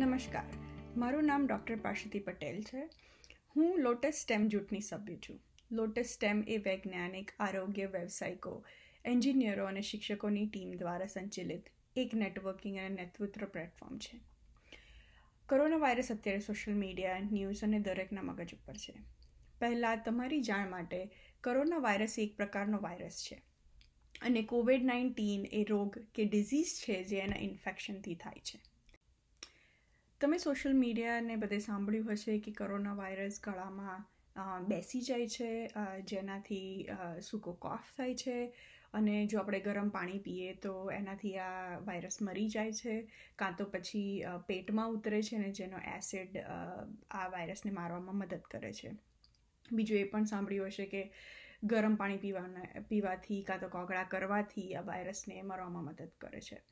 નમસ્કાર મારું નામ ડૉક્ટર પાર્ષિતી પટેલ છે હું લોટસ સ્ટેમ જૂથની સભ્ય છું લોટસ સ્ટેમ એ વૈજ્ઞાનિક આરોગ્ય વ્યવસાયિકો એન્જિનિયરો અને શિક્ષકોની ટીમ દ્વારા સંચાલિત એક નેટવર્કિંગ અને નેતૃત્વ પ્લેટફોર્મ છે કોરોના વાયરસ અત્યારે સોશિયલ મીડિયા ન્યૂઝ અને દરેકના મગજ ઉપર છે પહેલાં તમારી જાણ માટે કોરોના વાયરસ એક પ્રકારનો વાયરસ છે અને કોવિડ નાઇન્ટીન એ રોગ કે ડિઝીઝ છે જે એના ઇન્ફેક્શનથી થાય છે તમે સોશિયલ મીડિયાને બધે સાંભળ્યું હશે કે કોરોના વાયરસ ગળામાં બેસી જાય છે જેનાથી સૂકો કોફ થાય છે અને જો આપણે ગરમ પાણી પીએ તો એનાથી આ વાયરસ મરી જાય છે કાં તો પછી પેટમાં ઉતરે છે ને જેનો એસિડ આ વાયરસને મારવામાં મદદ કરે છે બીજું એ પણ સાંભળ્યું હશે કે ગરમ પાણી પીવાના પીવાથી કાં તો કોગળા કરવાથી આ વાયરસને મરવામાં મદદ કરે છે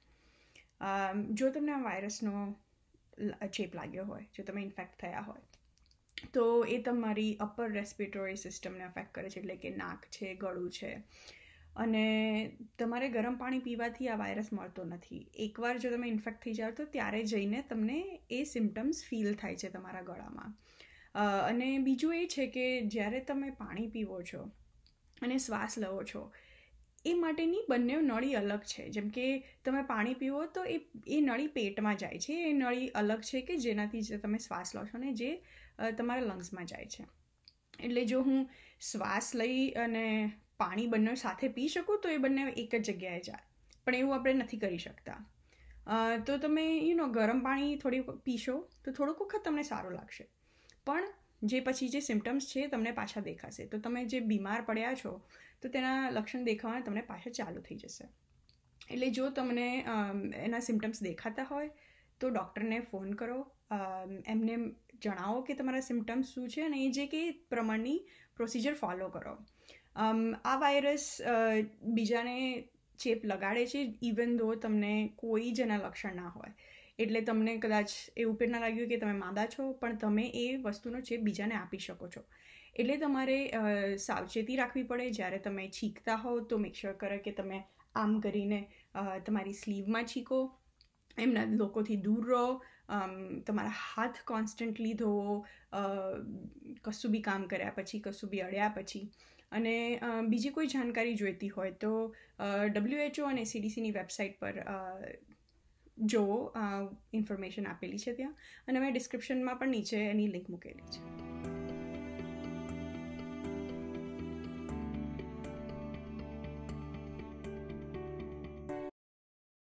જો તમને આ વાયરસનો ચેપ લાગ્યો હોય જો તમે ઇન્ફેક્ટ થયા હોય તો એ તમારી અપર રેસ્પિરેટરી સિસ્ટમને અફેક્ટ કરે છે એટલે કે નાક છે ગળું છે અને તમારે ગરમ પાણી પીવાથી આ વાયરસ મળતો નથી એકવાર જો તમે ઇન્ફેક્ટ થઈ જાઓ તો ત્યારે જઈને તમને એ સિમ્ટમ્સ ફીલ થાય છે તમારા ગળામાં અને બીજું એ છે કે જ્યારે તમે પાણી પીવો છો અને શ્વાસ લવો છો એ માટેની બંને નળી અલગ છે જેમ કે તમે પાણી પીવો તો એ એ નળી પેટમાં જાય છે એ નળી અલગ છે કે જેનાથી જે તમે શ્વાસ લો છો ને જે તમારા લંગ્સમાં જાય છે એટલે જો હું શ્વાસ લઈ અને પાણી બંને સાથે પી શકું તો એ બંને એક જ જગ્યાએ જાય પણ એવું આપણે નથી કરી શકતા તો તમે યુ નો ગરમ પાણી થોડી પીશો તો થોડુંક વખત તમને સારું લાગશે પણ જે પછી જે સિમ્ટમ્સ છે તમને પાછા દેખાશે તો તમે જે બીમાર પડ્યા છો તો તેના લક્ષણ દેખાવાના તમને પાછા ચાલુ થઈ જશે એટલે જો તમને એના સિમ્ટમ્સ દેખાતા હોય તો ડૉક્ટરને ફોન કરો એમને જણાવો કે તમારા સિમ્ટમ્સ શું છે અને એ જે કે પ્રમાણની પ્રોસિજર ફોલો કરો આ વાયરસ બીજાને ચેપ લગાડે છે ઇવન ધો તમને કોઈ જ એના લક્ષણ ના હોય એટલે તમને કદાચ એવું પણ ના લાગ્યું કે તમે માદા છો પણ તમે એ વસ્તુનો ચેપ બીજાને આપી શકો છો એટલે તમારે સાવચેતી રાખવી પડે જ્યારે તમે છીંકતા હો તો મેકશ્યોર કરો કે તમે આમ કરીને તમારી સ્લીવમાં છીકો એમના લોકોથી દૂર રહો તમારા હાથ કોન્સ્ટન્ટલી ધોવો કશું બી કામ કર્યા પછી કશું બી અડ્યા પછી અને બીજી કોઈ જાણકારી જોઈતી હોય તો ડબ્લ્યુએચઓ અને સીડીસીની વેબસાઇટ પર જોવો ઇન્ફોર્મેશન આપેલી છે ત્યાં અને મેં ડિસ્ક્રિપ્શનમાં પણ નીચે એની લિંક મૂકેલી છે